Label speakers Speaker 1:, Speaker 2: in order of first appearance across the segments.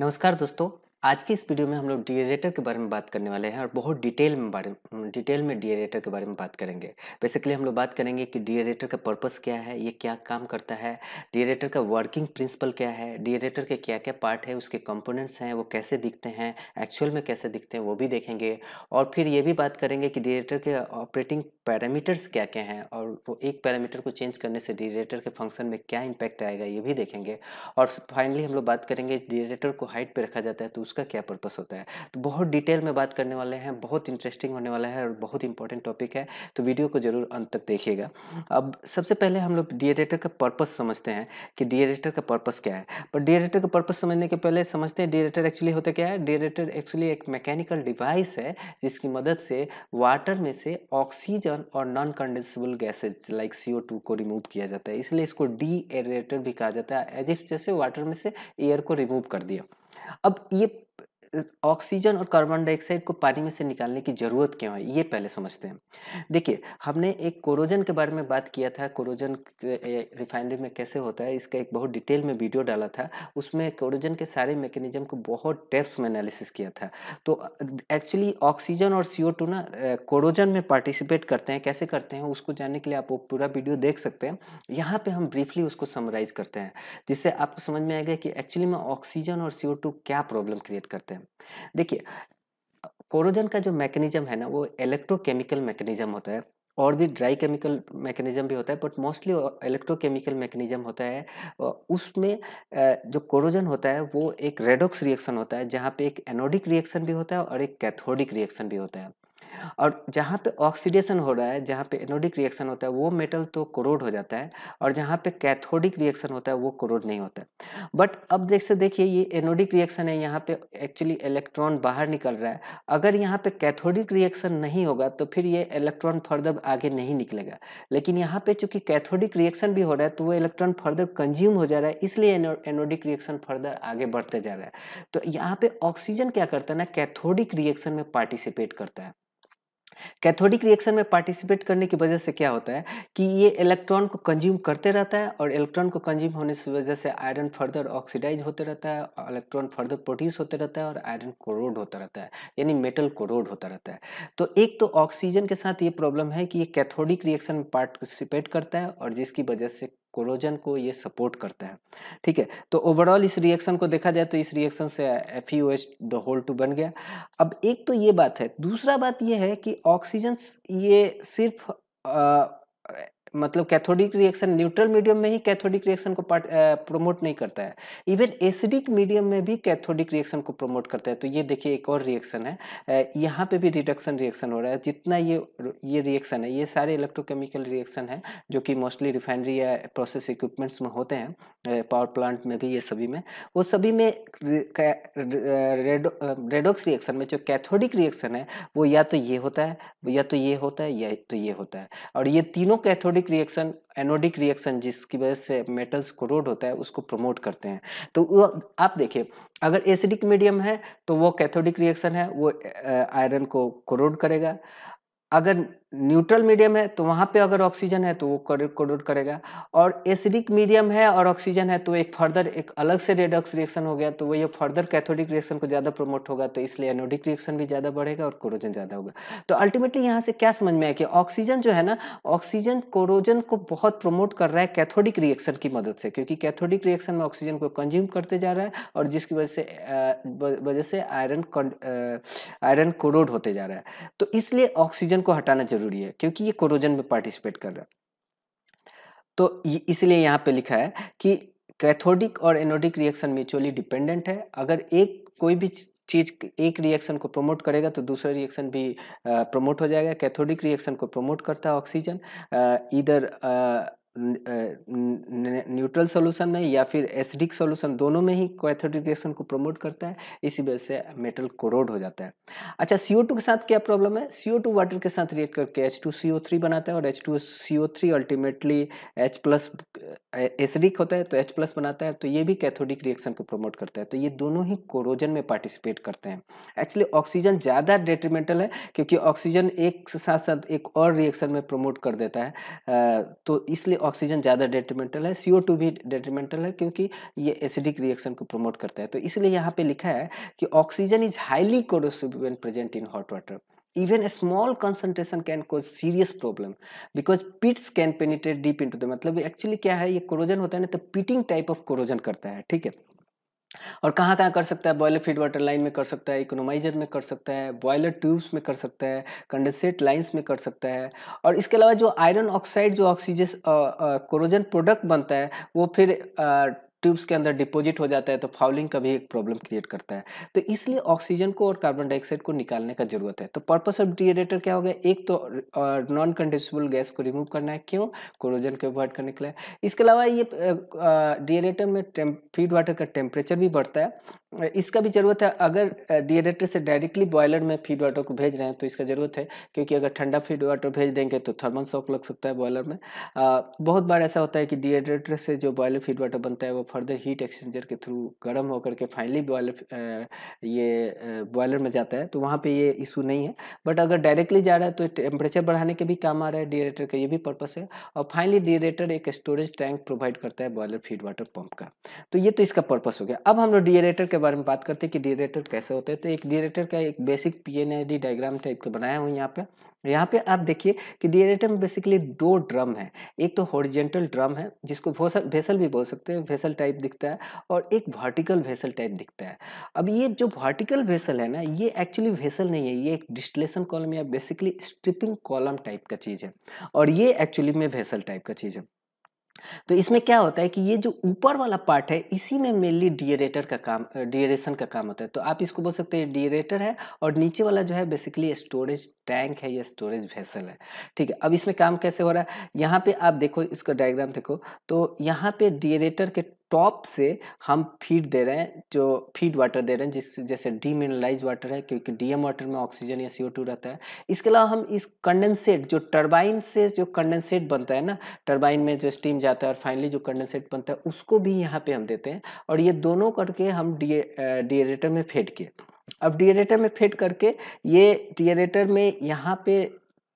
Speaker 1: नमस्कार दोस्तों आज के इस वीडियो में हम लोग डिएरेटर के बारे में बात करने वाले हैं और बहुत डिटेल में बारे डिटेल में डिएरेटर के बारे में बात करेंगे बेसिकली हम लोग बात करेंगे कि डिएरेटर का पर्पस क्या है ये क्या काम करता है डिएरेटर का वर्किंग प्रिंसिपल क्या है डिएरेटर के क्या क्या पार्ट है उसके कंपोनेंट्स हैं वो कैसे दिखते हैं एक्चुअल में कैसे दिखते हैं वो भी देखेंगे और फिर ये भी बात करेंगे कि डिएरेटर के ऑपरेटिंग पैरामीटर्स क्या क्या हैं और वो एक पैरामीटर को चेंज करने से डिएरेटर के फंक्शन में क्या इम्पैक्ट आएगा ये भी देखेंगे और फाइनली हम लोग बात करेंगे डिएरेटर को हाइट पर रखा जाता है तो उसका क्या पर्पस होता है तो बहुत डिटेल में बात करने वाले हैं बहुत इंटरेस्टिंग होने वाला है और बहुत इंपॉर्टेंट टॉपिक है तो वीडियो को जरूर अंत तक देखिएगा अब सबसे पहले हम लोग डिएरेटर का पर्पस समझते हैं कि डिएरेटर का पर्पस क्या है पर डिएरेटर का पर्पस समझने के पहले समझते हैं डिएरेटर एक्चुअली होता क्या है डिएरेटर एक्चुअली एक मैकेनिकल डिवाइस है जिसकी मदद से वाटर में से ऑक्सीजन और non condensable gases like O two को रिमूव किया जाता है इसलिए इसको डी एरेटर भी कहा जाता है एज इफ जैसे वाटर में से एयर को रिमूव कर दिया Aber ihr ऑक्सीजन और कार्बन डाइऑक्साइड को पानी में से निकालने की ज़रूरत क्यों है ये पहले समझते हैं देखिए हमने एक कोरोजन के बारे में बात किया था कोरोजन रिफाइनरी में कैसे होता है इसका एक बहुत डिटेल में वीडियो डाला था उसमें कोरोजन के सारे मैकेनिज्म को बहुत डेप्थ में एनालिसिस किया था तो एक्चुअली ऑक्सीजन और सी ना कोरोजन में पार्टिसिपेट करते हैं कैसे करते हैं उसको जानने के लिए आप वो पूरा वीडियो देख सकते हैं यहाँ पर हम ब्रीफली उसको समराइज करते हैं जिससे आपको समझ में आएगा कि एक्चुअली में ऑक्सीजन और सी क्या प्रॉब्लम क्रिएट करते हैं हैं देखिए कोरोजन का जो मैकेनिज्म है ना वो इलेक्ट्रोकेमिकल मैकेनिज्म होता है और भी ड्राई केमिकल मैकेनिज्म भी होता है बट मोस्टली इलेक्ट्रोकेमिकल मैकेनिज्म होता है उसमें जो कोरोजन होता है वो एक रेडोक्स रिएक्शन होता है जहाँ पे एक एनोडिक रिएक्शन भी होता है और एक कैथोडिक रिएक्शन भी होता है और जहाँ पे ऑक्सीडेशन हो रहा है जहाँ पे एनोडिक रिएक्शन होता है वो मेटल तो करोड हो जाता है और जहाँ पे कैथोडिक रिएक्शन होता है वो करोड नहीं होता है बट अब देख से देखिए ये एनोडिक रिएक्शन है यहाँ पे एक्चुअली इलेक्ट्रॉन बाहर निकल रहा है अगर यहाँ पे कैथोडिक रिएक्शन नहीं होगा तो फिर ये इलेक्ट्रॉन फर्दर आगे नहीं निकलेगा लेकिन यहाँ पे चूंकि कैथोडिक रिएक्शन भी हो रहा है तो वो इलेक्ट्रॉन फर्दर कंज्यूम हो जा रहा है इसलिए एनोडिक रिएक्शन फर्दर आगे बढ़ते जा रहा है तो यहाँ पे ऑक्सीजन क्या करता है ना कैथोडिक रिएक्शन में पार्टिसिपेट करता है कैथोडिक रिएक्शन में पार्टिसिपेट करने की वजह से क्या होता है कि ये इलेक्ट्रॉन को कंज्यूम करते रहता है और इलेक्ट्रॉन को कंज्यूम होने की वजह से आयरन फर्दर ऑक्सीडाइज होते रहता है इलेक्ट्रॉन फर्दर प्रोड्यूस होते रहता है और आयरन कोरोड होता रहता है यानी मेटल कोरोड होता रहता है तो एक तो ऑक्सीजन के साथ ये प्रॉब्लम है कि ये कैथोडिक रिएक्शन में पार्टिसिपेट करता है और जिसकी वजह से कोरोजन को ये सपोर्ट करता है ठीक है तो ओवरऑल इस रिएक्शन को देखा जाए तो इस रिएक्शन से F U H the whole two बन गया अब एक तो ये बात है दूसरा बात ये है कि ऑक्सीजन ये सिर्फ मतलब कैथोडिक रिएक्शन न्यूट्रल मीडियम में ही कैथोडिक रिएक्शन को प्रमोट नहीं करता है इवन एसिडिक मीडियम में भी कैथोडिक रिएक्शन को प्रमोट करता है तो ये देखिए एक और रिएक्शन है यहाँ पे भी रिडक्शन रिएक्शन हो रहा है जितना ये ये रिएक्शन है ये सारे इलेक्ट्रोकेमिकल रिएक्शन है जो कि मोस्टली रिफाइनरी या प्रोसेस इक्विपमेंट्स में होते हैं पावर प्लांट में भी ये सभी में वो सभी में रेडोक्स रिएक्शन में जो कैथोडिक रिएक्शन है वो या तो ये होता है या तो ये होता है या तो ये होता है और ये तीनों cathodic anodic reaction anodic reaction जिसकी वजह से मेटल्स कोरोड होता है उसको प्रमोट करते हैं तो आप देखिए अगर एसिडिक मीडियम है तो वो कैथोडिक रिएक्शन है वो आयरन को क्रोड करेगा अगर न्यूट्रल मीडियम है तो वहाँ पे अगर ऑक्सीजन है तो वो कोडोट करेगा और एसिडिक मीडियम है और ऑक्सीजन है तो एक फर्दर एक अलग से रेडॉक्स रिएक्शन हो गया तो वो ये फर्दर कैथोडिक रिएक्शन को ज़्यादा प्रमोट होगा तो इसलिए एनोडिक रिएक्शन भी ज़्यादा बढ़ेगा और कोरोजन ज़्यादा होगा तो अल्टीमेटली यहाँ से क्या समझ में आया कि ऑक्सीजन जो है ना ऑक्सीजन कोरोजन को बहुत प्रमोट कर रहा है कैथोडिक रिएक्शन की मदद से क्योंकि कैथोडिक रिएक्शन में ऑक्सीजन को कंज्यूम करते जा रहा है और जिसकी वजह से वजह से आयरन आयरन कोरोड होते जा रहा है तो इसलिए ऑक्सीजन को हटाना ज़रूरी है क्योंकि ये कोरोजन में पार्टिसिपेट कर रहा है तो इसलिए यहाँ पे लिखा है कि कैथोडिक और एनोडिक रिएक्शन म्यूचुअली डिपेंडेंट है अगर एक कोई भी चीज एक रिएक्शन को प्रमोट करेगा तो दूसरा रिएक्शन भी प्रमोट हो जाएगा कैथोडिक रिएक्शन को प्रमोट करता है ऑक्सीजन इधर न्यूट्रल सॉल्यूशन में या फिर एसिडिक सॉल्यूशन दोनों में ही कैथोडिक रिएक्शन को प्रमोट करता है इसी वजह से मेटल कोरोड हो जाता है अच्छा सी के साथ क्या प्रॉब्लम है सी वाटर के साथ रिएक्ट करके एच बनाता है और H ultimately H plus acidic होता है तो एच प्लस बनाता है तो ये भी कैथोडिक रिएक्शन को प्रमोट करता है तो ये दोनों ही कोरोजन में पार्टिसिपेट करते हैं एक्चुअली ऑक्सीजन ज़्यादा डेट्रीमेंटल है क्योंकि ऑक्सीजन एक साथ साथ एक और रिएक्शन में प्रमोट कर देता है तो इसलिए ऑक्सीजन ज़्यादा डेट्रीमेंटल है सी भी डेट्रीमेंटल है क्योंकि ये एसिडिक रिएक्शन को प्रमोट करता है तो इसलिए यहाँ पर लिखा है कि oxygen is highly corrosive present in hot water even a small concentration can cause serious problem because pits can penetrate deep into the मतलब एक्चुअली क्या है ये corrosion होता है ना तो pitting type of corrosion करता है ठीक है और कहाँ कहाँ कर सकता है बॉयलर फीड वाटर लाइन में कर सकता है इकोनोमाइजर में कर सकता है बॉयलर ट्यूब्स में कर सकता है कंडेंसेट लाइंस में कर सकता है और इसके अलावा जो आयरन ऑक्साइड जो ऑक्सीजन कोरोजन प्रोडक्ट बनता है वो फिर ट्यूब्स के अंदर डिपॉजिट हो जाता है तो फाउलिंग का भी एक प्रॉब्लम क्रिएट करता है तो इसलिए ऑक्सीजन को और कार्बन डाइऑक्साइड को निकालने का जरूरत है तो पर्पस ऑफ डिएडेटर क्या हो गया एक तो नॉन कंडेंसेबल गैस को रिमूव करना है क्यों कोरोजन को अवॉइड करने के लिए इसके अलावा ये डिएडेटर में फीड वाटर का टेम्परेचर भी बढ़ता है इसका भी ज़रूरत है अगर डिएडेटर से डायरेक्टली बॉयलर में फीड वाटर को भेज रहे हैं तो इसका ज़रूरत है क्योंकि अगर ठंडा फीड वाटर भेज देंगे तो थर्मल शॉक लग सकता है बॉयलर में आ, बहुत बार ऐसा होता है कि डिएडेटर से जो बॉयलर फीड वाटर बनता है वो फर्दर हीट एक्सचेंजर के थ्रू गर्म होकर के फाइनली बॉयलर ये बॉयलर में जाता है तो वहाँ पर ये इशू नहीं है बट अगर डायरेक्टली जा रहा है तो टेम्परेचर बढ़ाने के भी काम आ रहा है डिएडेटर का ये भी पर्पस है और फाइनली डिएडेटर एक स्टोरेज टैंक प्रोवाइड करता है बॉयलर फीड वाटर पम्प का तो ये तो इसका पर्पस हो गया अब हम लोग डिएडेटर के के बारे में बात करते हैं कि डिरेक्टर कैसे होते हैं तो एक डिरेक्टर का एक basic P N D diagram type का बनाया हुआ यहाँ पे यहाँ पे आप देखिए कि डिरेक्टर में बेसिकली दो ड्रम है एक तो हॉरिजेंटल ड्रम है जिसको वेसल वेसल भी बोल सकते हैं वेसल टाइप दिखता है और एक वर्टिकल वेसल टाइप दिखता है अब ये जो वर्टिकल वेसल है ना ये एक्चुअली वेसल नहीं है ये एक डिस्टलेशन कॉलम या बेसिकली स्ट्रिपिंग कॉलम टाइप का चीज़ है और ये एक्चुअली में वेसल टाइप का चीज़ है तो इसमें क्या होता है कि ये जो ऊपर वाला पार्ट है इसी में मेनली डियरेटर का काम डियरेशन का काम होता है तो आप इसको बोल सकते हैं डियरेटर है और नीचे वाला जो है बेसिकली स्टोरेज टैंक है या स्टोरेज वेसल है ठीक है अब इसमें काम कैसे हो रहा है यहाँ पे आप देखो इसका डायग्राम देखो तो यहाँ पे डियरेटर के टॉप से हम फीड दे रहे हैं जो फीड वाटर दे रहे हैं जिस जैसे डीमिनलाइज वाटर है क्योंकि डीएम वाटर में ऑक्सीजन या सीओ टू रहता है इसके अलावा हम इस कंडेंसेट जो टर्बाइन से जो कंडेंसेट बनता है ना टर्बाइन में जो स्टीम जाता है और फाइनली जो कंडेंसेट बनता है उसको भी यहाँ पे हम देते हैं और ये दोनों करके हम डी में फेंट के अब डिएरेटर में फेंट करके ये डिएरेटर में यहाँ पे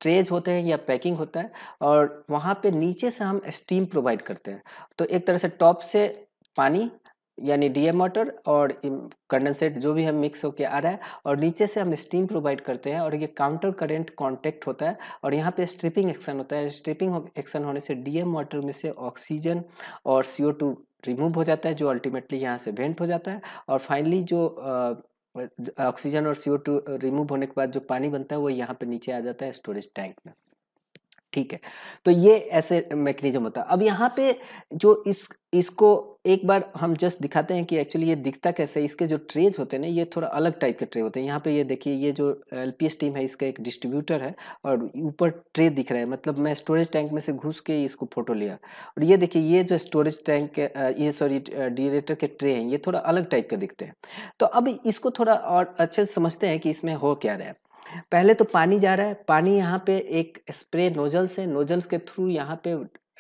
Speaker 1: ट्रेज होते हैं या पैकिंग होता है और वहाँ पे नीचे से हम स्टीम प्रोवाइड करते हैं तो एक तरह से टॉप से पानी यानी डी वाटर और कंडेंसेट जो भी हम मिक्स होकर आ रहा है और नीचे से हम स्टीम प्रोवाइड करते हैं और ये काउंटर करेंट कांटेक्ट होता है और यहाँ पे स्ट्रिपिंग एक्शन होता है स्ट्रिपिंग एक्शन होने से डी वाटर में से ऑक्सीजन और सी रिमूव हो जाता है जो अल्टीमेटली यहाँ से वेंट हो जाता है और फाइनली जो ऑक्सीजन और सी रिमूव होने के बाद जो पानी बनता है वो यहाँ पर नीचे आ जाता है स्टोरेज टैंक में ठीक है तो ये ऐसे मैकेनिज्म होता है अब यहाँ पे जो इस इसको एक बार हम जस्ट दिखाते हैं कि एक्चुअली ये दिखता कैसे है इसके जो ट्रेज होते हैं ना ये थोड़ा अलग टाइप के ट्रे होते हैं यहाँ पे ये देखिए ये जो एल टीम है इसका एक डिस्ट्रीब्यूटर है और ऊपर ट्रे दिख रहा है मतलब मैं स्टोरेज टैंक में से घुस के इसको फोटो लिया और ये देखिए ये जो स्टोरेज टैंक ये सॉरी डिरेटर के ट्रे हैं ये थोड़ा अलग टाइप के दिखते हैं तो अब इसको थोड़ा और अच्छे से समझते हैं कि इसमें हो क्या रहा है पहले तो पानी जा रहा है पानी यहाँ पे एक स्प्रे नोजल्स है नोजल्स के थ्रू यहाँ पे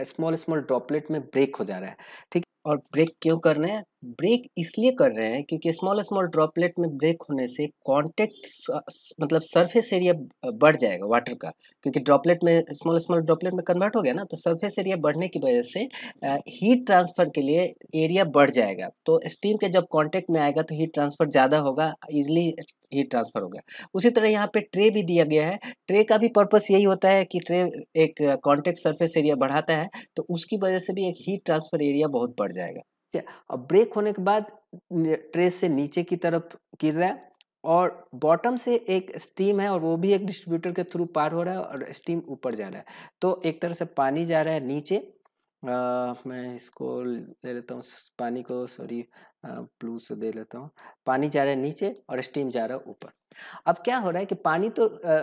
Speaker 1: स्मॉल स्मॉल ड्रॉपलेट में ब्रेक हो जा रहा है ठीक और ब्रेक क्यों कर रहे हैं ब्रेक इसलिए कर रहे हैं क्योंकि स्मॉल स्मॉल ड्रॉपलेट में ब्रेक होने से कॉन्टेक्ट मतलब सरफेस एरिया बढ़ जाएगा वाटर का क्योंकि ड्रॉपलेट में स्मॉल स्मॉल ड्रॉपलेट में कन्वर्ट हो गया ना तो सरफेस एरिया बढ़ने की वजह से हीट ट्रांसफ़र के लिए एरिया बढ़ जाएगा तो स्टीम के जब कॉन्टेक्ट में आएगा तो हीट ट्रांसफ़र ज़्यादा होगा ईजिली हीट ट्रांसफ़र होगा उसी तरह यहाँ पर ट्रे भी दिया गया है ट्रे का भी पर्पज़ यही होता है कि ट्रे एक कॉन्टेक्ट सर्फेस एरिया बढ़ाता है तो उसकी वजह से भी एक हीट ट्रांसफ़र एरिया बहुत बढ़ जाएगा ठीक है और ब्रेक होने के बाद ट्रेस से नीचे की तरफ गिर रहा है और बॉटम से एक स्टीम है और वो भी एक डिस्ट्रीब्यूटर के थ्रू पार हो रहा है और स्टीम ऊपर जा रहा है तो एक तरह से पानी जा रहा है नीचे आ, मैं इसको ले लेता हूँ पानी को सॉरी ब्लू से दे लेता हूँ पानी जा रहा है नीचे और स्टीम जा रहा है ऊपर अब क्या हो रहा है कि पानी तो आ,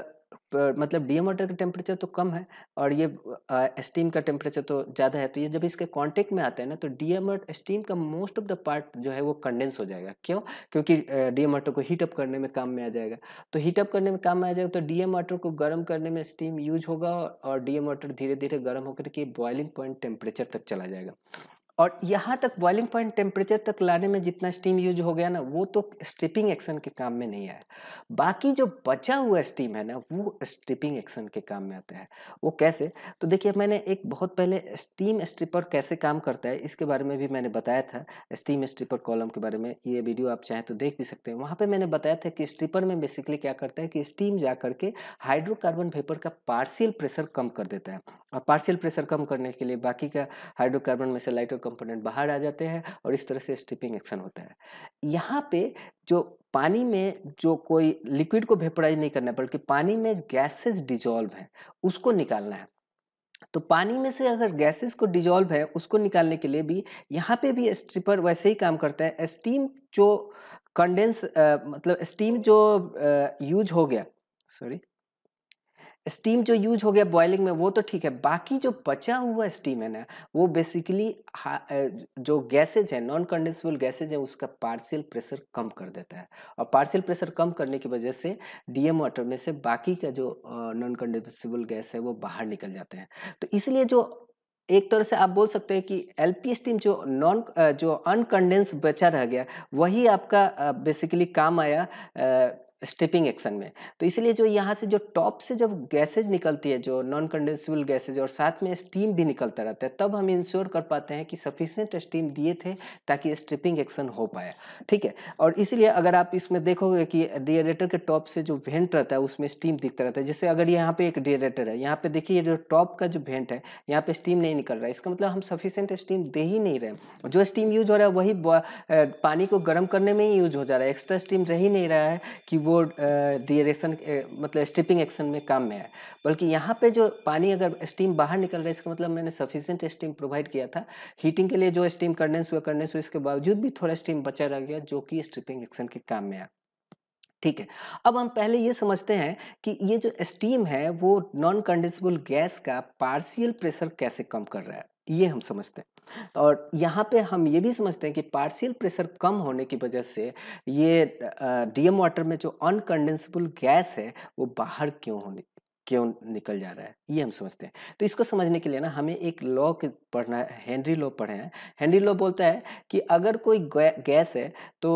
Speaker 1: मतलब डीएम वाटर का टेम्परेचर तो कम है और ये स्टीम का टेम्परेचर तो ज़्यादा है तो ये जब इसके कांटेक्ट में आते हैं ना तो डी स्टीम का मोस्ट ऑफ द पार्ट जो है वो कंडेंस हो जाएगा क्यों क्योंकि डी वाटर को हीटअप करने में काम में आ जाएगा तो हीटअप करने में काम में आ जाएगा तो डीएम वाटर को गर्म करने में स्टीम यूज होगा और डीएम वाटर धीरे धीरे गर्म होकर के बॉइलिंग पॉइंट टेम्परेचर तक चला जाएगा और यहाँ तक बॉइलिंग पॉइंट टेम्परेचर तक लाने में जितना स्टीम यूज हो गया ना वो तो स्ट्रिपिंग एक्शन के काम में नहीं आया बाकी जो बचा हुआ स्टीम है ना वो स्ट्रिपिंग एक्शन के काम में आता है वो कैसे तो देखिए मैंने एक बहुत पहले स्टीम स्ट्रिपर कैसे काम करता है इसके बारे में भी मैंने बताया था स्टीम स्ट्रिपर कॉलम के बारे में ये वीडियो आप चाहें तो देख भी सकते हैं वहाँ पर मैंने बताया था कि स्ट्रिपर में बेसिकली क्या करता है कि स्टीम जा करके हाइड्रोकार्बन वेपर का पार्सियल प्रेशर कम कर देता है और पार्शियल प्रेशर कम करने के लिए बाकी का हाइड्रोकार्बन में से लाइटो कंपोनेंट बाहर आ जाते हैं और इस तरह से स्ट्रिपिंग एक्शन होता है यहाँ पे जो पानी में जो कोई लिक्विड को भेपराइज नहीं करना है बल्कि पानी में गैसेस डिजॉल्व हैं उसको निकालना है तो पानी में से अगर गैसेस को डिजॉल्व है उसको निकालने के लिए भी यहाँ पे भी स्ट्रिपर वैसे ही काम करता है स्टीम जो कंडेंस मतलब स्टीम जो यूज हो गया सॉरी स्टीम जो यूज हो गया बॉयलिंग में वो तो ठीक है बाकी जो बचा हुआ स्टीम है ना वो बेसिकली जो गैसेज है नॉन कंडेंसेबल गैसेज है उसका पार्शियल प्रेशर कम कर देता है और पार्शियल प्रेशर कम करने की वजह से डीएम वाटर में से बाकी का जो नॉन कंडेंसेबल गैस है वो बाहर निकल जाते हैं तो इसलिए जो एक तरह से आप बोल सकते हैं कि एल पी स्टीम जो नॉन जो अनकंडेंस बचा रह गया वही आपका बेसिकली काम आया स्टेपिंग एक्शन में तो इसलिए जो यहाँ से जो टॉप से जब गैसेज निकलती है जो नॉन कंडेंसिबल गैसेज और साथ में स्टीम भी निकलता रहता है तब हम इंश्योर कर पाते हैं कि सफिशेंट स्टीम दिए थे ताकि स्टिपिंग एक्शन हो पाया ठीक है और इसलिए अगर आप इसमें देखोगे कि डिएरेटर के टॉप से जो वेंट रहता है उसमें स्टीम दिखता रहता है जैसे अगर यहाँ पे एक डिएरेटर है यहाँ पे देखिए जो टॉप का जो वेंट है यहाँ पे स्टीम नहीं निकल रहा है इसका मतलब हम सफिशेंट स्टीम दे ही नहीं रहे जो स्टीम यूज हो रहा है वही पानी को गर्म करने में ही यूज हो जा रहा है एक्स्ट्रा स्टीम रह ही नहीं रहा है कि वो डिरेक्शन मतलब स्ट्रिपिंग एक्शन में काम में आया बल्कि यहाँ पे जो पानी अगर स्टीम बाहर निकल रहा है इसका मतलब मैंने सफिशेंट स्टीम प्रोवाइड किया था हीटिंग के लिए जो स्टीम कंडेंस हुआ कंडेंस हुआ इसके बावजूद भी थोड़ा स्टीम बचा रह गया जो कि स्ट्रिपिंग एक्शन के काम में आया ठीक है अब हम पहले ये समझते हैं कि ये जो स्टीम है वो नॉन कंडेंसेबल गैस का पार्शियल प्रेशर कैसे कम कर रहा है ये हम समझते हैं और यहाँ पे हम ये भी समझते हैं कि पार्शियल प्रेशर कम होने की वजह से ये डीएम वाटर में जो अनकंडेंसेबल गैस है वो बाहर क्यों होने क्यों निकल जा रहा है ये हम समझते हैं तो इसको समझने के लिए ना हमें एक लॉ के पढ़ना है हेनरी लॉ पढ़े हैं हेनरी लॉ बोलता है कि अगर कोई गैस है तो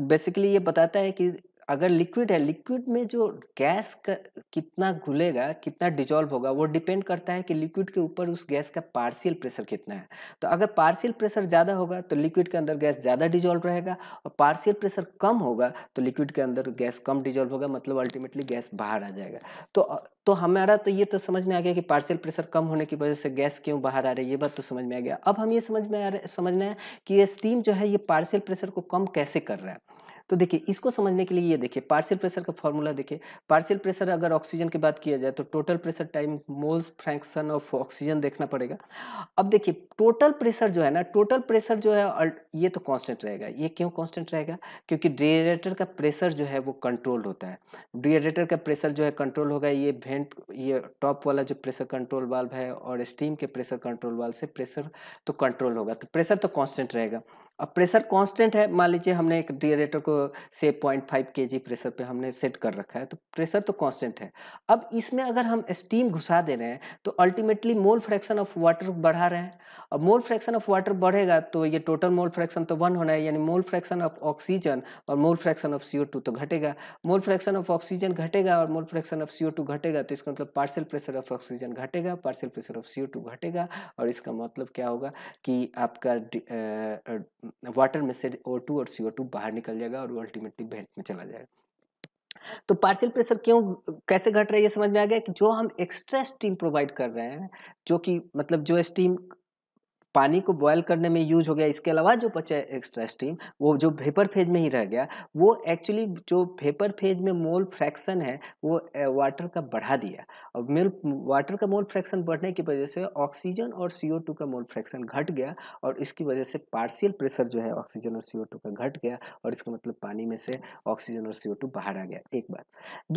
Speaker 1: बेसिकली ये बताता है कि अगर लिक्विड है लिक्विड में जो गैस का कितना घुलेगा कितना डिजॉल्व होगा वो डिपेंड करता है कि लिक्विड के ऊपर उस गैस का पार्शियल प्रेशर कितना है तो अगर पार्शियल प्रेशर ज़्यादा होगा तो लिक्विड के अंदर गैस ज़्यादा डिजॉल्व रहेगा और पार्शियल प्रेशर कम होगा तो लिक्विड के अंदर गैस कम डिजॉल्व होगा मतलब अल्टीमेटली गैस बाहर आ जाएगा तो तो हमारा तो ये तो समझ में आ गया कि पार्शियल प्रेशर कम होने की वजह से गैस क्यों बाहर आ रही है ये बात तो समझ में आ गया अब हम ये समझ में आ रहे समझना है कि ये स्टीम जो है ये पार्शियल प्रेशर को कम कैसे कर रहा है तो देखिए इसको समझने के लिए ये देखिए पार्सियल प्रेशर का फॉर्मूला देखिए पार्सियल प्रेशर अगर ऑक्सीजन की बात किया जाए तो total pressure time moles fraction of oxygen देखना पड़ेगा अब देखिए टोटल प्रेशर जो है ना टोटल प्रेशर जो है ये तो कॉन्स्टेंट रहेगा ये क्यों कॉन्स्टेंट रहेगा क्योंकि डिएरेटर का प्रेशर जो है वो कंट्रोल होता है डिएरेटर का प्रेशर जो है कंट्रोल होगा ये वेंट ये टॉप वाला जो प्रेशर कंट्रोल वाल्व है और स्टीम के प्रेशर कंट्रोल वाल्व से प्रेशर तो कंट्रोल होगा तो प्रेशर तो कॉन्स्टेंट रहेगा अब प्रेशर कांस्टेंट है मान लीजिए हमने एक डिएरेटर को से पॉइंट फाइव के जी प्रेशर पे हमने सेट कर रखा है तो प्रेशर तो कांस्टेंट है अब इसमें अगर हम स्टीम घुसा दे रहे हैं तो ultimately mole fraction of water बढ़ा रहे हैं अब मोल फ्रैक्शन ऑफ वाटर बढ़ेगा तो ये टोटल मोल फ्रैक्शन तो वन होना है यानी मोल फ्रैक्शन ऑफ ऑक्सीजन और मोल फ्रैक्शन ऑफ सी तो घटेगा मोल फ्रैक्शन ऑफ ऑक्सीजन घटेगा और मोल फ्रैक्शन ऑफ सी घटेगा तो इसका मतलब पार्सल प्रेशर ऑफ ऑक्सीजन घटेगा पार्सल प्रेशर ऑफ सी घटेगा और इसका मतलब क्या होगा कि आपका वाटर में से ओ टू और सी ओ टू बाहर निकल जाएगा और वो अल्टीमेटली वेंट में चला जाएगा तो पार्सल प्रेशर क्यों कैसे घट रहा है ये समझ में आ गया कि जो हम एक्स्ट्रा स्टीम प्रोवाइड कर रहे हैं जो कि मतलब जो स्टीम पानी को बॉयल करने में यूज हो गया इसके अलावा जो बचा एक्स्ट्रा स्टीम वो जो वेपर फेज में ही रह गया वो एक्चुअली जो वेपर फेज में मोल फ्रैक्शन है वो वाटर का बढ़ा दिया और मेल वाटर का मोल फ्रैक्शन बढ़ने की वजह से ऑक्सीजन और सी का मोल फ्रैक्शन घट गया और इसकी वजह से पार्शियल प्रेशर जो है ऑक्सीजन और सी का घट गया और इसका मतलब पानी में से ऑक्सीजन और सी बाहर आ गया एक बात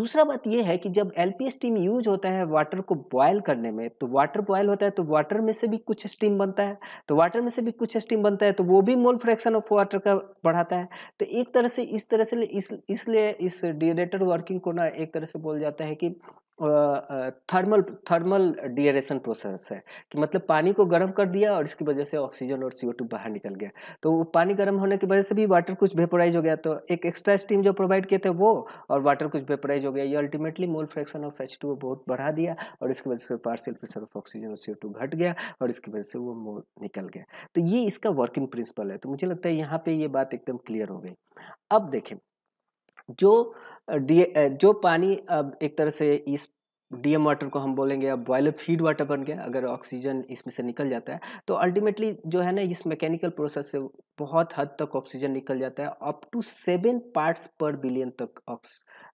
Speaker 1: दूसरा बात यह है कि जब एल स्टीम यूज होता है वाटर को बॉयल करने में तो वाटर बॉयल होता है तो वाटर में से भी कुछ स्टीम बनता है तो वाटर में से भी कुछ स्टीम बनता है तो वो भी मोल फ्रैक्शन ऑफ वाटर का बढ़ाता है तो एक तरह से इस तरह से इस इसलिए इस डिरेटेड वर्किंग को ना एक तरह से बोल जाता है कि थर्मल थर्मल डियरेशन प्रोसेस है कि मतलब पानी को गर्म कर दिया और इसकी वजह से ऑक्सीजन और सीओ बाहर निकल गया तो वो पानी गर्म होने की वजह से भी वाटर कुछ वेपोराइज हो गया तो एक एक्स्ट्रा स्टीम जो प्रोवाइड किए थे वो और वाटर कुछ वेपोराइज हो गया ये ultimately mole fraction of H बहुत बढ़ा दिया और इसकी वजह से पार्सियल प्रेशर ऑफ ऑक्सीजन और सीओ घट गया और इसकी वजह से वो मोल निकल गया तो ये इसका वर्किंग प्रिंसिपल है तो मुझे लगता है यहाँ पर ये बात एकदम क्लियर हो गई अब देखें जो डी जो पानी अब एक तरह से इस डी एम वाटर को हम बोलेंगे अब बॉयलर फीड वाटर बन गया अगर ऑक्सीजन इसमें से निकल जाता है तो अल्टीमेटली जो है ना इस मैकेनिकल प्रोसेस से बहुत हद तक ऑक्सीजन निकल जाता है अप टू सेवन पार्ट्स पर बिलियन तक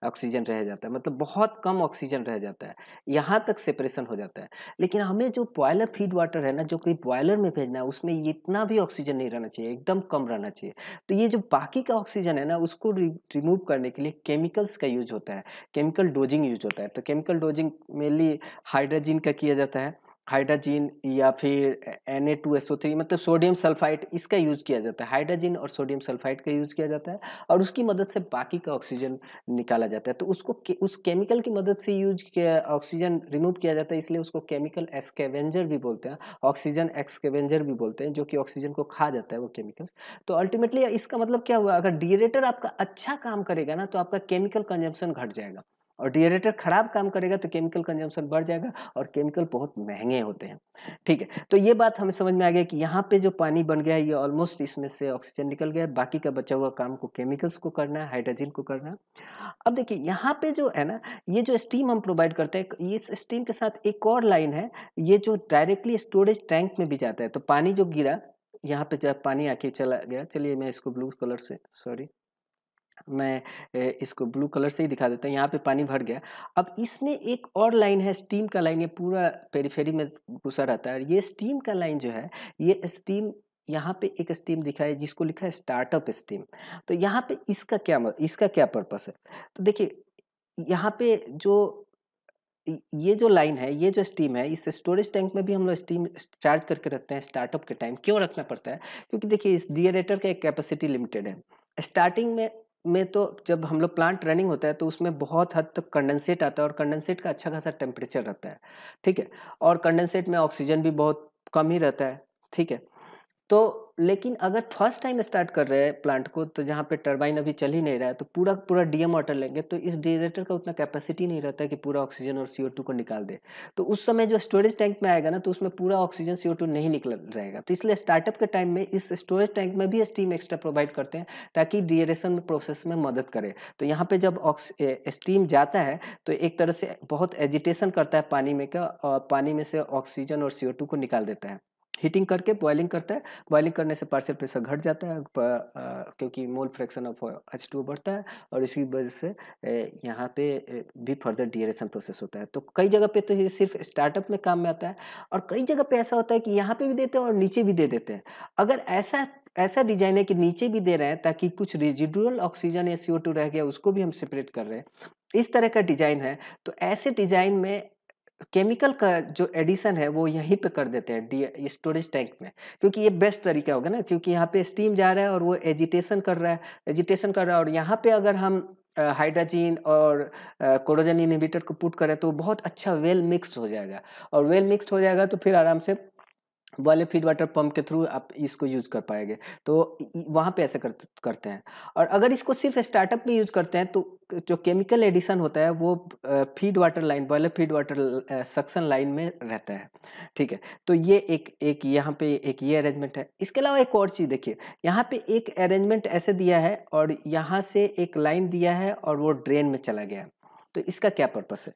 Speaker 1: ऑक्सीजन रह जाता है मतलब बहुत कम ऑक्सीजन रह जाता है यहाँ तक सेपरेशन हो जाता है लेकिन हमें जो बॉयलर फीड वाटर है ना जो कोई बॉयलर में भेजना है उसमें इतना भी ऑक्सीजन नहीं रहना चाहिए एकदम कम रहना चाहिए तो ये जो बाकी का ऑक्सीजन है ना उसको रिमूव करने के लिए केमिकल्स का यूज होता है केमिकल डोजिंग यूज होता है तो केमिकल डोजिंग मेनली हाइड्रोजिन का किया जाता है हाइड्रोजिन या फिर N A two S O three मतलब सोडियम सल्फाइड इसका यूज किया जाता है हाइड्रोजिन और सोडियम सल्फाइड का यूज किया जाता है और उसकी मदद से बाकी का ऑक्सीजन निकाला जाता है तो उसको के, उस केमिकल की मदद से यूज किया ऑक्सीजन रिमूव किया जाता है इसलिए उसको केमिकल एक्सकेवेंजर भी बोलते हैं ऑक्सीजन एक्सकेवेंजर भी बोलते हैं जो कि ऑक्सीजन को खा जाता है वो केमिकल तो अल्टीमेटली इसका मतलब क्या हुआ अगर डिरेटर आपका अच्छा काम करेगा ना तो आपका केमिकल कंजम्पन घट जाएगा और डिएरेटर खराब काम करेगा तो केमिकल कंजम्पशन बढ़ जाएगा और केमिकल बहुत महंगे होते हैं ठीक है तो ये बात हमें समझ में आ गया कि यहाँ पे जो पानी बन गया ये ऑलमोस्ट इसमें से ऑक्सीजन निकल गया बाकी का बचा हुआ काम को केमिकल्स को करना है हाइड्रोजन को करना है अब देखिए यहाँ पे जो है ना ये जो स्टीम हम प्रोवाइड करते हैं इस स्टीम के साथ एक और लाइन है ये जो डायरेक्टली स्टोरेज टैंक में भी जाता है तो पानी जो गिरा यहाँ पे जब पानी आके चला गया चलिए मैं इसको ब्लू कलर से सॉरी मैं इसको ब्लू कलर से ही दिखा देता हूँ यहाँ पे पानी भर गया अब इसमें एक और लाइन है स्टीम का लाइन ये पूरा पेरीफेरी में घुसा रहता है ये स्टीम का लाइन जो है ये स्टीम यहाँ पे एक स्टीम दिखा है जिसको लिखा है स्टार्टअप स्टीम तो यहाँ पे इसका क्या इसका क्या पर्पस है तो देखिए यहाँ पे जो ये जो लाइन है ये जो स्टीम है इस स्टोरेज टैंक में भी हम लोग स्टीम चार्ज करके रखते हैं स्टार्टअप के टाइम क्यों रखना पड़ता है क्योंकि देखिए इस डियरेटर का एक कैपेसिटी लिमिटेड है स्टार्टिंग में में तो जब हम लोग प्लांट रनिंग होता है तो उसमें बहुत हद तक कंडेंसेट आता है और कंडेंसेट का अच्छा खासा टेम्परेचर रहता है ठीक है और कंडेंसेट में ऑक्सीजन भी बहुत कम ही रहता है ठीक है तो लेकिन अगर फर्स्ट टाइम स्टार्ट कर रहे हैं प्लांट को तो जहाँ पे टरबाइन अभी चल ही नहीं रहा है तो पूरा पूरा डीएम वाटर लेंगे तो इस डीजरेटर का उतना कैपेसिटी नहीं रहता है कि पूरा ऑक्सीजन और सीओ को निकाल दे तो उस समय जो स्टोरेज टैंक में आएगा ना तो उसमें पूरा ऑक्सीजन सीओ नहीं निकल रहेगा तो इसलिए स्टार्टअप के टाइम में इस स्टोरेज टैंक में भी स्टीम एक्स्ट्रा प्रोवाइड करते हैं ताकि डिएरेशन प्रोसेस में मदद करे तो यहाँ पर जब स्टीम जाता है तो एक तरह से बहुत एजिटेशन करता है पानी में का और पानी में से ऑक्सीजन और सीओ को निकाल देता है हीटिंग करके बॉइलिंग करता है बॉइलिंग करने से पार्सल प्रेशर घट जाता है क्योंकि mole fraction of H two बढ़ता है और इसी वजह से यहाँ पे भी फर्दर डिएरेशन प्रोसेस होता है तो कई जगह पे तो ये सिर्फ स्टार्टअप में काम में आता है और कई जगह पे ऐसा होता है कि यहाँ पे भी देते हैं और नीचे भी दे देते हैं अगर ऐसा ऐसा डिजाइन है कि नीचे भी दे रहे हैं ताकि कुछ रिजिडुअल ऑक्सीजन या सी रह गया उसको भी हम सेपरेट कर रहे हैं इस तरह का डिजाइन है तो ऐसे डिजाइन में केमिकल का जो एडिशन है वो यहीं पे कर देते हैं डी स्टोरेज टैंक में क्योंकि ये बेस्ट तरीका होगा ना क्योंकि यहाँ पे स्टीम जा रहा है और वो एजिटेशन कर रहा है एजिटेशन कर रहा है और यहाँ पे अगर हम हाइड्रोजीन और कोरोजन इनिवेटर को पुट करें तो बहुत अच्छा वेल मिक्स्ड हो जाएगा और वेल मिक्स्ड हो जाएगा तो फिर आराम से वाले फीड वाटर पंप के थ्रू आप इसको यूज कर पाएंगे तो वहाँ पे ऐसे कर, करते हैं और अगर इसको सिर्फ स्टार्टअप में यूज करते हैं तो जो केमिकल एडिशन होता है वो फीड वाटर लाइन वाले फीड वाटर सक्शन लाइन में रहता है ठीक है तो ये एक एक यहाँ पे एक ये अरेंजमेंट है इसके अलावा एक और चीज़ देखिए यहाँ पे एक अरेंजमेंट ऐसे दिया है और यहाँ से एक लाइन दिया है और वो ड्रेन में चला गया तो इसका क्या पर्पस है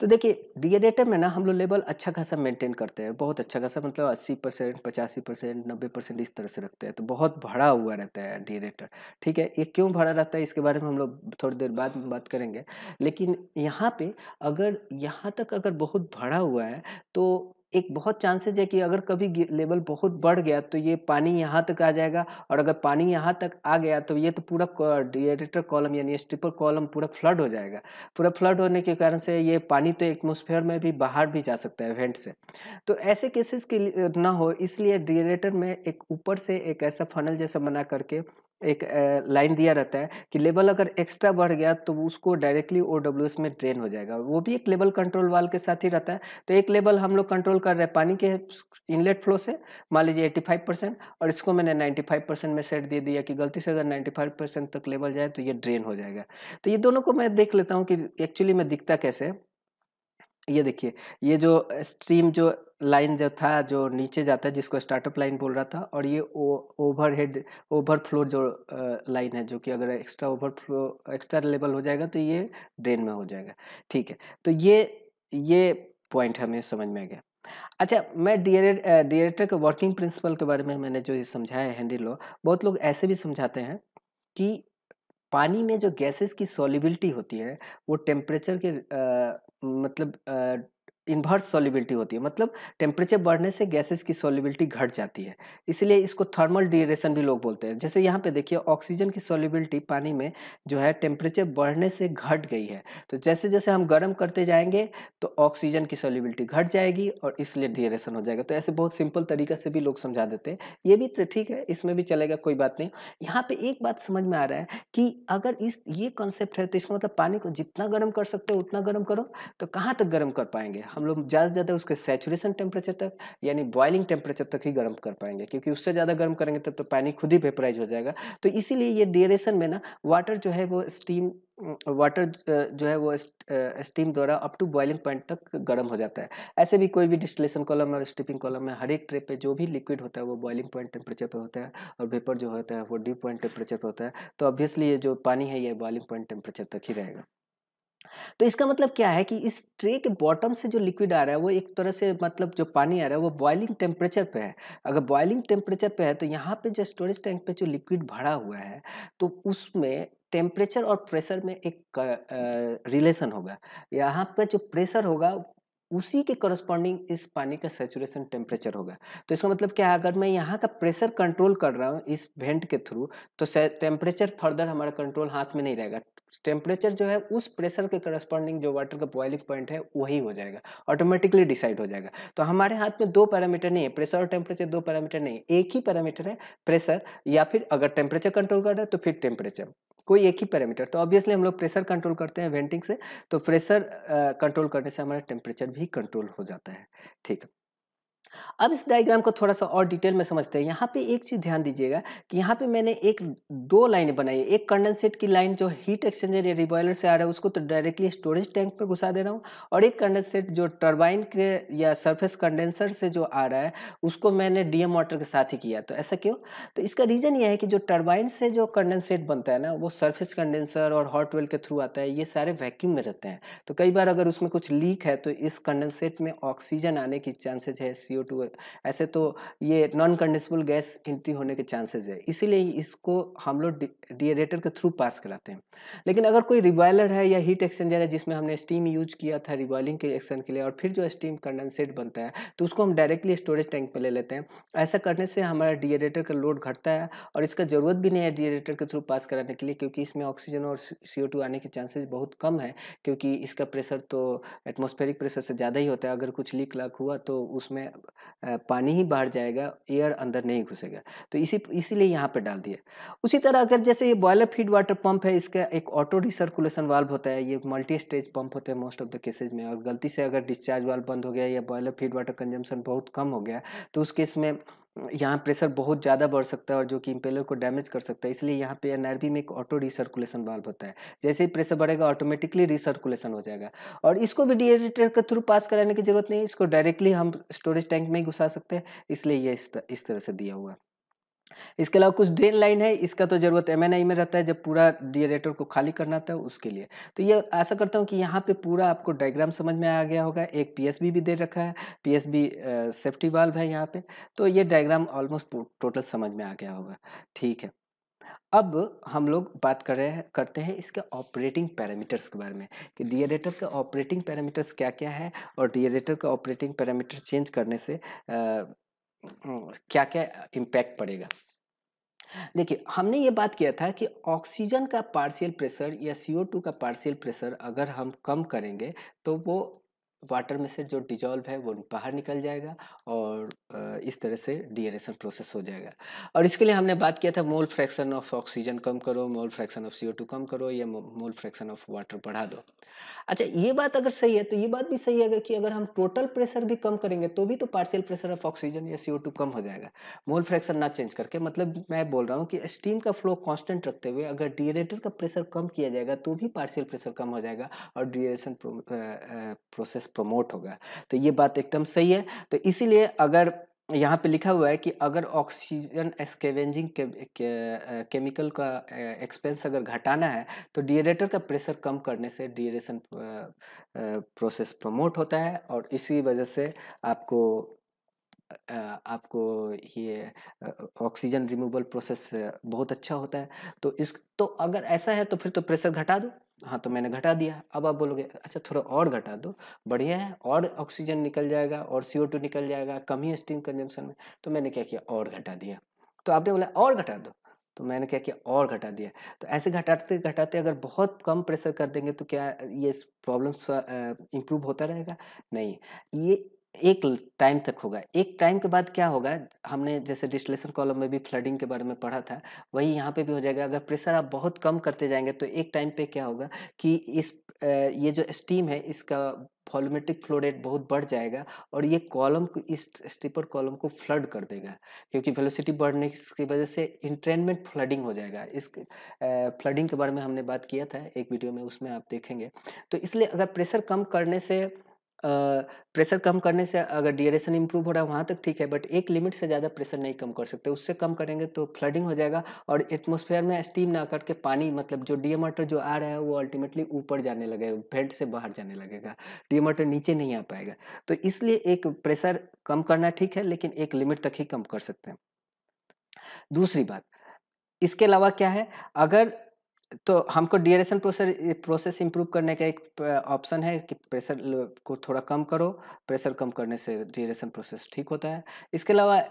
Speaker 1: तो देखिए डीएनएटम में ना हम लोग लेवल अच्छा खासा मेंटेन करते हैं बहुत अच्छा खासा मतलब अस्सी परसेंट पचासी परसेंट नब्बे परसेंट इस तरह से रखते हैं तो बहुत भरा हुआ रहता है डीएनएटर ठीक है ये क्यों भरा रहता है इसके बारे में हम लोग थोड़ी देर बाद बात करेंगे लेकिन यहाँ पे अगर यहाँ तक अगर बहुत भरा हुआ है तो एक बहुत चांसेज है कि अगर कभी लेवल बहुत बढ़ गया तो ये पानी यहाँ तक आ जाएगा और अगर पानी यहाँ तक आ गया तो ये तो पूरा डिएडिटर कॉलम यानी स्टिपर कॉलम पूरा फ्लड हो जाएगा पूरा फ्लड होने के कारण से ये पानी तो एटमोसफेयर में भी बाहर भी जा सकता है इवेंट से तो ऐसे केसेस के ना हो इसलिए डिरेटर में एक ऊपर से एक ऐसा फनल जैसा बना करके एक लाइन दिया रहता है कि लेवल अगर एक्स्ट्रा बढ़ गया तो उसको डायरेक्टली ओ में ड्रेन हो जाएगा वो भी एक लेवल कंट्रोल वाल के साथ ही रहता है तो एक लेवल हम लोग कंट्रोल कर रहे हैं पानी के इनलेट फ्लो से मान लीजिए फाइव परसेंट और इसको मैंने नाइन्टी फाइव परसेंट में सेट दे दिया कि गलती से अगर नाइन्टी फाइव परसेंट तक लेवल जाए तो ये ड्रेन हो जाएगा तो ये दोनों को मैं देख लेता हूँ कि एक्चुअली में दिखता कैसे ये देखिए ये जो स्ट्रीम जो लाइन जो था जो नीचे जाता है जिसको स्टार्टअप लाइन बोल रहा था और ये ओवर हेड ओवरफ्लो जो लाइन है जो कि अगर एक्स्ट्रा ओवरफ्लो एक्स्ट्रा लेवल हो जाएगा तो ये ड्रेन में हो जाएगा ठीक है तो ये ये पॉइंट हमें समझ में आ गया अच्छा मैं डिरेक्टर डिरेक्टर के वर्किंग प्रिंसिपल के बारे में मैंने जो समझाया है हैंडी लॉ बहुत लोग ऐसे भी समझाते हैं कि पानी में जो गैसेस की सॉलिबिलिटी होती है वो टेम्परेचर के आ, मतलब इन्वर्स सॉलिबिलिटी होती है मतलब टेम्परेचर बढ़ने से गैसेस की सॉलिबिलिटी घट जाती है इसलिए इसको थर्मल डिरेशन भी लोग बोलते हैं जैसे यहाँ पे देखिए ऑक्सीजन की सॉलिबिलिटी पानी में जो है टेम्परेचर बढ़ने से घट गई है तो जैसे जैसे हम गर्म करते जाएंगे तो ऑक्सीजन की सॉलिबिलिटी घट जाएगी और इसलिए डिरेशन हो जाएगा तो ऐसे बहुत सिंपल तरीक़े से भी लोग समझा देते हैं ये भी ठीक है इसमें भी चलेगा कोई बात नहीं यहाँ पर एक बात समझ में आ रहा है कि अगर इस ये कॉन्सेप्ट है तो इसका मतलब पानी को जितना गर्म कर सकते हो उतना गर्म करो तो कहाँ तक गर्म कर पाएंगे हम हम लोग ज़्यादा से ज़्यादा उसके सेचुरेशन टेम्परेचर तक यानी बॉयलिंग टेम्परेचर तक ही गर्म कर पाएंगे क्योंकि उससे ज़्यादा गर्म करेंगे तब तो पानी खुद ही वेपराइज हो जाएगा तो इसीलिए ये ड्यूरेशन में ना वाटर जो है वो स्टीम वाटर जो है वो स्टीम द्वारा अप टू बॉइलिंग पॉइंट तक गर्म हो जाता है ऐसे भी कोई भी डिस्टिलेशन कॉलम और स्टीपिंग कॉलम में हर एक ट्रे पे जो भी लिक्विड होता है वो बॉइलिंग पॉइंट टेम्परेचर पर होता है और वेपर जो होता है वो डी पॉइंट टेम्परेचर पर होता है तो ऑब्वियसली ये जो पानी है ये बॉइलिंग पॉइंट टेम्परेचर तक ही रहेगा तो इसका मतलब क्या है कि इस ट्रे के बॉटम से जो लिक्विड आ रहा है वो एक तरह से मतलब जो पानी आ रहा है वो बॉइलिंग टेम्परेचर पे है अगर बॉइलिंग टेम्परेचर पे है तो यहाँ पे जो स्टोरेज टैंक पे जो लिक्विड भरा हुआ है तो उसमें टेम्परेचर और प्रेशर में एक रिलेशन होगा यहाँ पर जो प्रेशर होगा उसी के करस्पॉन्डिंग इस पानी का सेचुरेशन टेम्परेचर होगा तो इसका मतलब क्या है अगर मैं यहाँ का प्रेशर कंट्रोल कर रहा हूँ इस वेंट के थ्रू तो टेम्परेचर फर्दर हमारा कंट्रोल हाथ में नहीं रहेगा टेम्परेचर जो है उस प्रेशर के करस्पॉन्डिंग जो वाटर का बॉइलिंग पॉइंट है वही हो जाएगा ऑटोमेटिकली डिसाइड हो जाएगा तो हमारे हाथ में दो पैरामीटर नहीं है प्रेशर और टेम्परेचर दो पैरामीटर नहीं है एक ही पैरामीटर है प्रेशर या फिर अगर टेम्परेचर कंट्रोल कर रहा है तो फिर टेम्परेचर कोई एक ही पैरामीटर तो ऑब्वियसली हम लोग प्रेशर कंट्रोल करते हैं वेंटिंग से तो प्रेशर कंट्रोल करने से हमारा टेम्परेचर भी कंट्रोल हो जाता है ठीक है अब इस डायग्राम को थोड़ा सा और डिटेल में समझते हैं यहाँ पे एक चीज़ ध्यान दीजिएगा कि यहाँ पे मैंने एक दो लाइनें बनाई एक कंडेंसेट की लाइन जो हीट एक्सचेंजर या रिबॉयलर से आ रहा है उसको तो डायरेक्टली स्टोरेज टैंक पर घुसा दे रहा हूँ और एक कंडेंसेट जो टर्बाइन के या सरफेस कंडेंसर से जो आ रहा है उसको मैंने डी मोटर के साथ ही किया तो ऐसा क्यों तो इसका रीज़न यह है कि जो टर्बाइन से जो कंडेंसेट बनता है ना वो सर्फेस कंडेंसर और हॉट वेल के थ्रू आता है ये सारे वैक्यूम में रहते हैं तो कई बार अगर उसमें कुछ लीक है तो इस कंडेंसेट में ऑक्सीजन आने की चांसेज है सी टू ऐसे तो ये नॉन कंडेंसेबल गैस गिनती होने के चांसेस है इसीलिए इसको हम लोग डिएरेटर के थ्रू पास कराते हैं लेकिन अगर कोई रिबॉयलर है या हीट एक्सचेंजर है जिसमें हमने स्टीम यूज किया था रिबॉयलिंग के एक्शन के लिए और फिर जो स्टीम कंडेंसेट बनता है तो उसको हम डायरेक्टली स्टोरेज टैंक पर ले लेते हैं ऐसा करने से हमारा डिएरेटर का लोड घटता है और इसका ज़रूरत भी नहीं है डिएरेटर के थ्रू पास कराने के लिए क्योंकि इसमें ऑक्सीजन और सी आने के चांसेज बहुत कम है क्योंकि इसका प्रेशर तो एटमोस्फेरिक प्रेशर से ज़्यादा ही होता है अगर कुछ लीक लाक हुआ तो उसमें पानी ही बाहर जाएगा एयर अंदर नहीं घुसेगा तो इसी इसीलिए यहाँ पे डाल दिया उसी तरह अगर जैसे ये बॉयलर फीड वाटर पंप है इसका एक ऑटो रिसर्कुलेशन वाल्व होता है ये मल्टी स्टेज पंप होते हैं मोस्ट ऑफ द केसेज में और गलती से अगर डिस्चार्ज वाल्व बंद हो गया या बॉयलर फीड वाटर कंजम्पशन बहुत कम हो गया तो उस केस में यहाँ प्रेशर बहुत ज़्यादा बढ़ सकता है और जो कि इम्पेलर को डैमेज कर सकता है इसलिए यहाँ पे एनआरबी में एक ऑटो रिसर्कुलेशन वाल्व होता है जैसे ही प्रेशर बढ़ेगा ऑटोमेटिकली रिसर्कुलेशन हो जाएगा और इसको भी डिएरेटर के थ्रू पास कराने की जरूरत नहीं इसको डायरेक्टली हम स्टोरेज टैंक में घुसा सकते हैं इसलिए यह इस, इस तरह से दिया हुआ है इसके अलावा कुछ ड्रेन लाइन है इसका तो ज़रूरत एम में रहता है जब पूरा डिएरेटर को खाली करना था उसके लिए तो ये आशा करता हूँ कि यहाँ पे पूरा आपको डायग्राम समझ में आ गया होगा एक पीएसबी भी दे रखा है पीएसबी सेफ्टी वाल्व है यहाँ पे तो ये डायग्राम ऑलमोस्ट टोटल समझ में आ गया होगा ठीक है अब हम लोग बात कर रहे हैं करते हैं इसके ऑपरेटिंग पैरामीटर्स के बारे में कि डिएरेटर के ऑपरेटिंग पैरामीटर्स क्या क्या है और डिएरेटर का ऑपरेटिंग पैरामीटर चेंज करने से क्या क्या इम्पैक्ट पड़ेगा देखिए हमने ये बात किया था कि ऑक्सीजन का पार्शियल प्रेशर या टू का पार्शियल प्रेशर अगर हम कम करेंगे तो वो वाटर में से जो डिजॉल्व है वो बाहर निकल जाएगा और इस तरह से डिएरेशन प्रोसेस हो जाएगा और इसके लिए हमने बात किया था मोल फ्रैक्शन ऑफ ऑक्सीजन कम करो मोल फ्रैक्शन ऑफ सी कम करो या मोल फ्रैक्शन ऑफ वाटर बढ़ा दो अच्छा ये बात अगर सही है तो ये बात भी सही है कि अगर हम टोटल प्रेशर भी कम करेंगे तो भी तो पार्शियल प्रेशर ऑफ ऑक्सीजन या सी कम हो जाएगा मोल फ्रैक्शन ना चेंज करके मतलब मैं बोल रहा हूँ कि स्टीम का फ्लो कॉन्स्टेंट रखते हुए अगर डिएरेटर का प्रेशर कम किया जाएगा तो भी पार्शियल प्रेशर कम हो जाएगा और डिएरेशन प्रोसेस प्रमोट होगा तो ये बात एकदम सही है तो इसीलिए अगर यहाँ पे लिखा हुआ है कि अगर ऑक्सीजन स्केवेंजिंग के, के, केमिकल का एक्सपेंस अगर घटाना है तो डिएरेटर का प्रेशर कम करने से डिएरेशन प्रोसेस प्रमोट होता है और इसी वजह से आपको आपको ये ऑक्सीजन रिमूवल प्रोसेस बहुत अच्छा होता है तो इस तो अगर ऐसा है तो फिर तो प्रेशर घटा दो हाँ तो मैंने घटा दिया अब आप बोलोगे अच्छा थोड़ा और घटा दो बढ़िया है और ऑक्सीजन निकल जाएगा और सी निकल जाएगा कम ही स्टीम कंजम्पशन में तो मैंने क्या किया और घटा दिया तो आपने बोला और घटा दो तो मैंने क्या किया और घटा दिया तो ऐसे घटाते घटाते अगर बहुत कम प्रेशर कर देंगे तो क्या ये प्रॉब्लम इम्प्रूव होता रहेगा नहीं ये एक टाइम तक होगा एक टाइम के बाद क्या होगा हमने जैसे डिस्टलेशन कॉलम में भी फ्लडिंग के बारे में पढ़ा था वही यहाँ पे भी हो जाएगा अगर प्रेशर आप बहुत कम करते जाएंगे तो एक टाइम पे क्या होगा कि इस ये जो स्टीम है इसका वॉल्यूमेट्रिक फ्लो रेट बहुत बढ़ जाएगा और ये कॉलम को इस स्टीपर कॉलम को फ्लड कर देगा क्योंकि वेलोसिटी बढ़ने की वजह से इंट्रेनमेंट फ्लडिंग हो जाएगा इस फ्लडिंग के बारे में हमने बात किया था एक वीडियो में उसमें आप देखेंगे तो इसलिए अगर प्रेशर कम करने से प्रेशर कम करने से अगर डिएरेशन इंप्रूव हो रहा है वहाँ तक ठीक है बट एक लिमिट से ज़्यादा प्रेशर नहीं कम कर सकते उससे कम करेंगे तो फ्लडिंग हो जाएगा और एटमोसफेयर में स्टीम ना करके पानी मतलब जो डी जो आ रहा है वो अल्टीमेटली ऊपर जाने लगेगा भेंट से बाहर जाने लगेगा डी नीचे नहीं आ पाएगा तो इसलिए एक प्रेशर कम करना ठीक है लेकिन एक लिमिट तक ही कम कर सकते हैं दूसरी बात इसके अलावा क्या है अगर तो हमको ड्यूरेशन प्रोसेस प्रोसेस इम्प्रूव करने का एक ऑप्शन है कि प्रेशर को थोड़ा कम करो प्रेशर कम करने से ड्यूरेशन प्रोसेस ठीक होता है इसके अलावा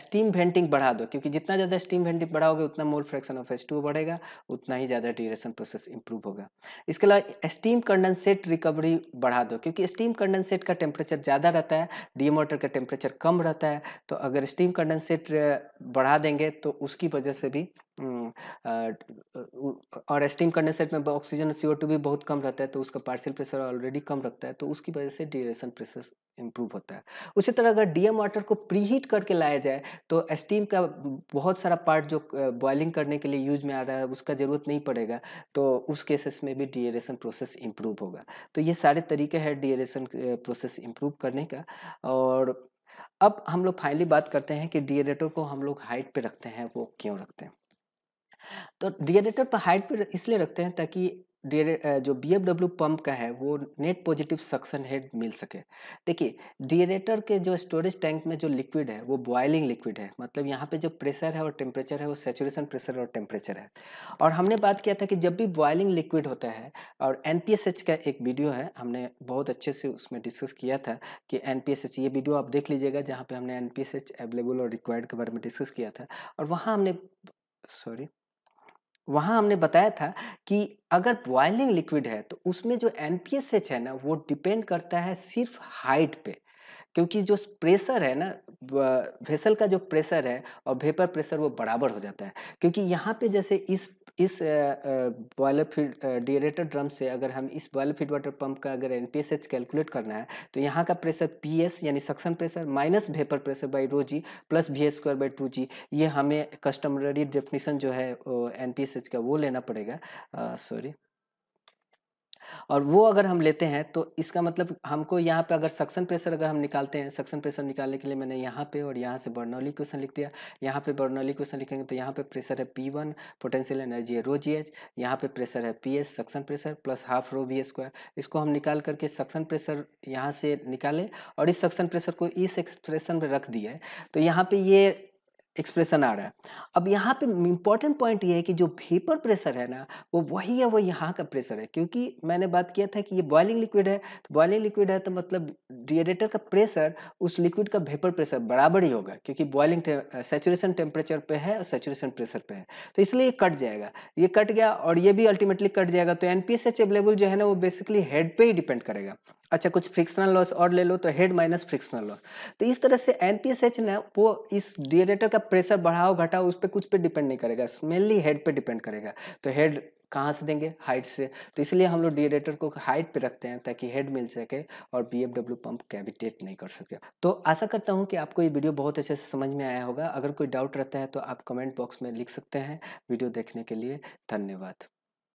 Speaker 1: स्टीम वेंटिंग बढ़ा दो क्योंकि जितना ज़्यादा स्टीम वेंटिंग बढ़ाओगे उतना mole fraction of S two बढ़ेगा उतना ही ज़्यादा ड्यूरेशन प्रोसेस इंप्रूव होगा इसके अलावा स्टीम कंडेंसेट रिकवरी बढ़ा दो क्योंकि स्टीम कंडेंसेट का टेम्परेचर ज़्यादा रहता है डी मोटर का टेम्परेचर कम रहता है तो अगर स्टीम कंडेंसेट बढ़ा देंगे तो उसकी वजह से भी हम्म, और स्टीम कंडेंसेट में ऑक्सीजन ओ टू भी बहुत कम रहता है तो उसका पार्सल प्रेशर ऑलरेडी कम रखता है तो उसकी वजह से ड्यूरेशन प्रेशर इम्प्रूव होता है उसी तरह अगर डीएम वाटर को प्रीहीट करके लाया जाए तो स्टीम का बहुत सारा पार्ट जो बॉयलिंग करने के लिए यूज में आ रहा है उसका ज़रूरत नहीं पड़ेगा तो उस केसेस में भी डिएरेशन प्रोसेस इम्प्रूव होगा तो ये सारे तरीके हैं डिएरेशन प्रोसेस इम्प्रूव करने का और अब हम लोग फाइनली बात करते हैं कि डिएरेटर को हम लोग हाइट पर रखते हैं वो क्यों रखते हैं तो डिएडेटर पर हाइट पर इसलिए रखते हैं ताकि जो बी पम्प का है वो नेट पॉजिटिव सक्शन हेड मिल सके देखिए डिएरेटर के जो स्टोरेज टैंक में जो लिक्विड है वो बॉयलिंग लिक्विड है मतलब यहाँ पे जो प्रेशर है और टेम्परेचर है वो सेचुरेशन प्रेशर और टेम्परेचर है और हमने बात किया था कि जब भी बॉयलिंग लिक्विड होता है और एन का एक वीडियो है हमने बहुत अच्छे से उसमें डिस्कस किया था कि एन ये वीडियो आप देख लीजिएगा जहाँ पर हमने एन अवेलेबल और रिक्वायर्ड के बारे में डिस्कस किया था और वहाँ हमने सॉरी वहाँ हमने बताया था कि अगर बॉइलिंग लिक्विड है तो उसमें जो एन पी एस एच है ना वो डिपेंड करता है सिर्फ हाइट पे क्योंकि जो प्रेशर है ना वेसल का जो प्रेशर है और वेपर प्रेशर वो बराबर हो जाता है क्योंकि यहाँ पे जैसे इस इस बॉयलर फीड डिएरेटर ड्रम से अगर हम इस बॉयलर फीड वाटर पंप का अगर एन कैलकुलेट करना है तो यहाँ का प्रेशर पी यानी suction pressure minus vapour pressure by rho G plus V square by two G ये हमें कस्टमररी डेफिनेशन जो है एन का वो लेना पड़ेगा सॉरी और वो अगर हम लेते हैं तो इसका मतलब हमको यहाँ पे अगर सक्सन प्रेशर अगर हम निकालते हैं सक्सन प्रेशर निकालने के लिए मैंने यहाँ पे और यहाँ से बर्नौली क्वेश्चन लिख दिया यहाँ पे बर्नौली क्वेश्चन लिखेंगे तो यहाँ पे प्रेशर है पी वन पोटेंशियल एनर्जी है रो जी एच यहाँ पे प्रेशर है P S suction pressure plus half rho B square इसको हम निकाल करके सक्सन प्रेशर यहाँ से निकालें और इस सक्सन प्रेशर को इस एक्सप्रेशन में रख दिया तो यहाँ पर ये एक्सप्रेशन आ रहा है अब यहाँ पे इम्पॉर्टेंट पॉइंट ये है कि जो भीपर प्रेशर है ना वो वही है वो यहाँ का प्रेशर है क्योंकि मैंने बात किया था कि ये बॉइलिंग लिक्विड है तो बॉइलिंग लिक्विड है तो मतलब रेडिएटर का प्रेशर उस लिक्विड का भीपर प्रेशर बराबर ही होगा क्योंकि बॉइलिंग सेचुरेशन टेम्परेचर पर है और सेचुरेशन प्रेशर पर है तो इसलिए कट जाएगा ये कट गया और ये भी अल्टीमेटली कट जाएगा तो एन अवेलेबल जो है ना वो बेसिकली हेड पर ही डिपेंड करेगा अच्छा कुछ फ्रिक्शनल लॉस और ले लो तो हेड माइनस फ्रिक्शनल लॉस तो इस तरह से एन पी एस एच ना वो इस डिएरेटर का प्रेशर बढ़ाओ घटाओ उस पर कुछ पे डिपेंड नहीं करेगा मेनली हेड पे डिपेंड करेगा तो हेड कहाँ से देंगे हाइट से तो इसलिए हम लोग डिएरेटर को हाइट पे रखते हैं ताकि हेड मिल सके और बी पंप कैविटेट नहीं कर सके तो आशा करता हूँ कि आपको ये वीडियो बहुत अच्छे से समझ में आया होगा अगर कोई डाउट रहता है तो आप कमेंट बॉक्स में लिख सकते हैं वीडियो देखने के लिए धन्यवाद